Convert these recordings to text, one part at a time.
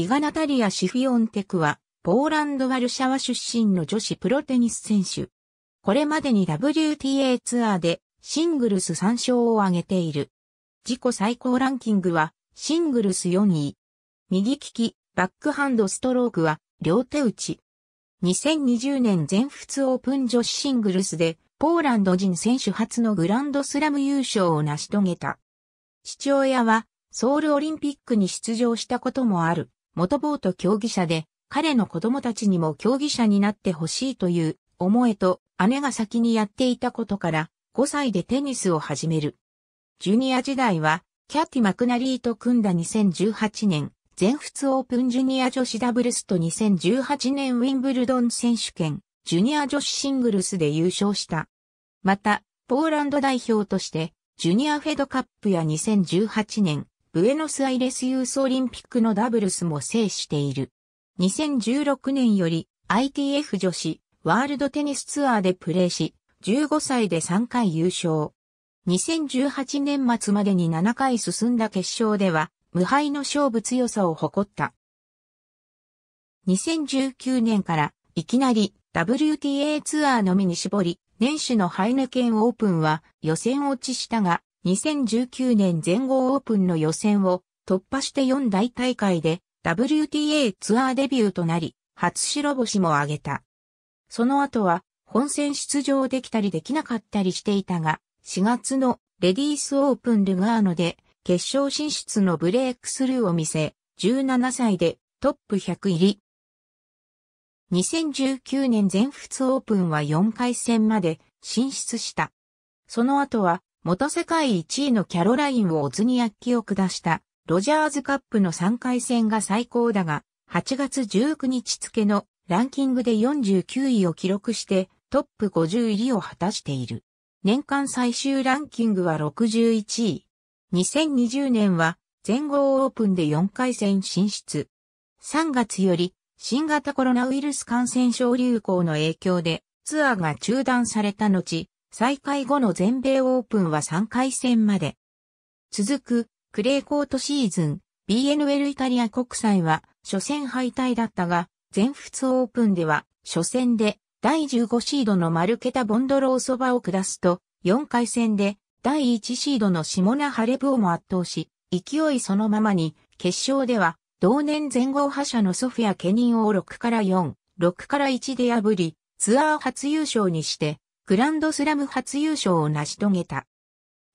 イガナタリア・シフィオンテクは、ポーランド・ワルシャワ出身の女子プロテニス選手。これまでに WTA ツアーでシングルス3勝を挙げている。自己最高ランキングはシングルス4位。右利き、バックハンドストロークは両手打ち。2020年全仏オープン女子シングルスでポーランド人選手初のグランドスラム優勝を成し遂げた。父親はソウルオリンピックに出場したこともある。元ボート競技者で、彼の子供たちにも競技者になってほしいという思いと姉が先にやっていたことから5歳でテニスを始める。ジュニア時代はキャティ・マクナリーと組んだ2018年全仏オープンジュニア女子ダブルスと2018年ウィンブルドン選手権ジュニア女子シングルスで優勝した。また、ポーランド代表としてジュニアフェドカップや2018年ブエノスアイレスユースオリンピックのダブルスも制している。2016年より ITF 女子ワールドテニスツアーでプレーし、15歳で3回優勝。2018年末までに7回進んだ決勝では、無敗の勝負強さを誇った。2019年からいきなり WTA ツアーのみに絞り、年始のハイネケンオープンは予選落ちしたが、2019年全豪オープンの予選を突破して4大大会で WTA ツアーデビューとなり、初白星も挙げた。その後は本戦出場できたりできなかったりしていたが、4月のレディースオープンルガーノで決勝進出のブレイクスルーを見せ、17歳でトップ100入り。2019年全仏オープンは4回戦まで進出した。その後は元世界1位のキャロラインをオズニヤッキを下したロジャーズカップの3回戦が最高だが、8月19日付のランキングで49位を記録してトップ50入りを果たしている。年間最終ランキングは61位。2020年は全豪オープンで4回戦進出。3月より新型コロナウイルス感染症流行の影響でツアーが中断された後、再開後の全米オープンは3回戦まで。続く、クレーコートシーズン、BNL イタリア国際は、初戦敗退だったが、全仏オープンでは、初戦で、第15シードのマルケタ・ボンドローソバを下すと、4回戦で、第1シードのシモナ・ハレブをも圧倒し、勢いそのままに、決勝では、同年全豪覇者のソフィア・ケニンを6から4、6から1で破り、ツアー初優勝にして、グランドスラム初優勝を成し遂げた。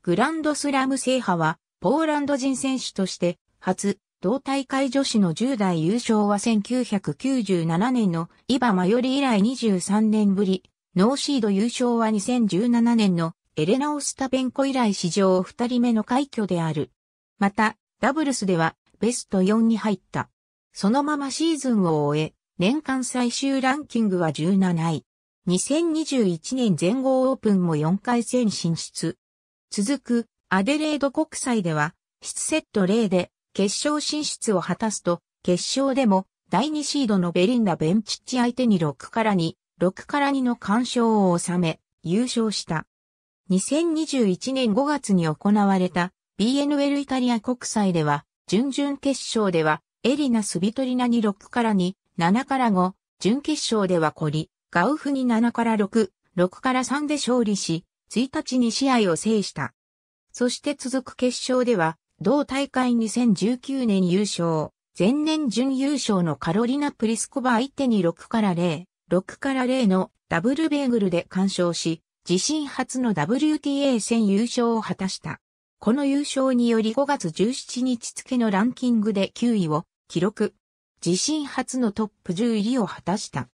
グランドスラム制覇は、ポーランド人選手として、初、同大会女子の10代優勝は1997年のイバマヨリ以来23年ぶり、ノーシード優勝は2017年のエレナ・オスタペンコ以来史上2人目の快挙である。また、ダブルスではベスト4に入った。そのままシーズンを終え、年間最終ランキングは17位。2021年全豪オープンも4回戦進出。続くアデレード国際では、質セット0で決勝進出を果たすと、決勝でも第2シードのベリンダ・ベンチッチ相手に6から2、6から2の干渉を収め、優勝した。2021年5月に行われた BNL イタリア国際では、準々決勝ではエリナ・スビトリナに6から2、7から5、準決勝ではコリ、ガウフに7から6、6から3で勝利し、1日に試合を制した。そして続く決勝では、同大会2019年優勝、前年準優勝のカロリナ・プリスコバ相手に6から0、6から0のダブルベーグルで完勝し、自身初の WTA 戦優勝を果たした。この優勝により5月17日付のランキングで9位を記録。自身初のトップ10入りを果たした。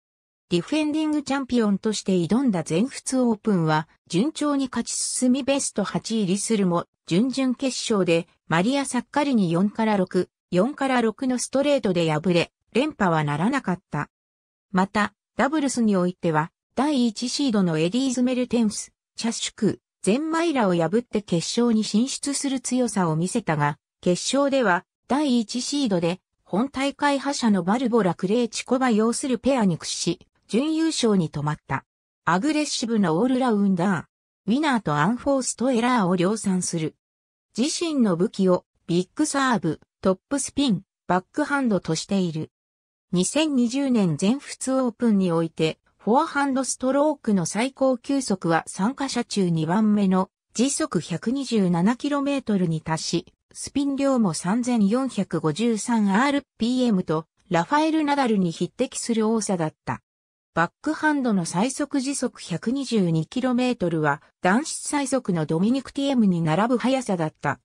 ディフェンディングチャンピオンとして挑んだ全仏オープンは、順調に勝ち進みベスト8入りするも、準々決勝で、マリア・サッカリに4から6、4から6のストレートで敗れ、連覇はならなかった。また、ダブルスにおいては、第1シードのエディーズ・メルテンス、チャッシュク、ゼンマイラを破って決勝に進出する強さを見せたが、決勝では、第1シードで、本大会覇者のバルボラ・クレーチコバ要するペアに屈し、準優勝に止まった。アグレッシブなオールラウンダー、ウィナーとアンフォーストエラーを量産する。自身の武器をビッグサーブ、トップスピン、バックハンドとしている。2020年全仏オープンにおいて、フォアハンドストロークの最高球速は参加者中2番目の時速 127km に達し、スピン量も 3453rpm とラファエル・ナダルに匹敵する多さだった。バックハンドの最速時速 122km は男子最速のドミニク TM に並ぶ速さだった。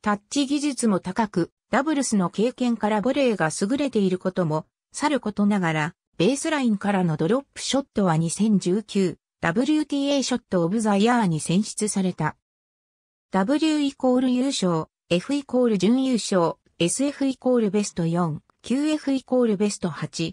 タッチ技術も高く、ダブルスの経験からボレーが優れていることも、さることながら、ベースラインからのドロップショットは2019 WTA ショットオブザイヤーに選出された。W イコール優勝、F イコール準優勝、SF イコールベスト4、QF イコールベスト8、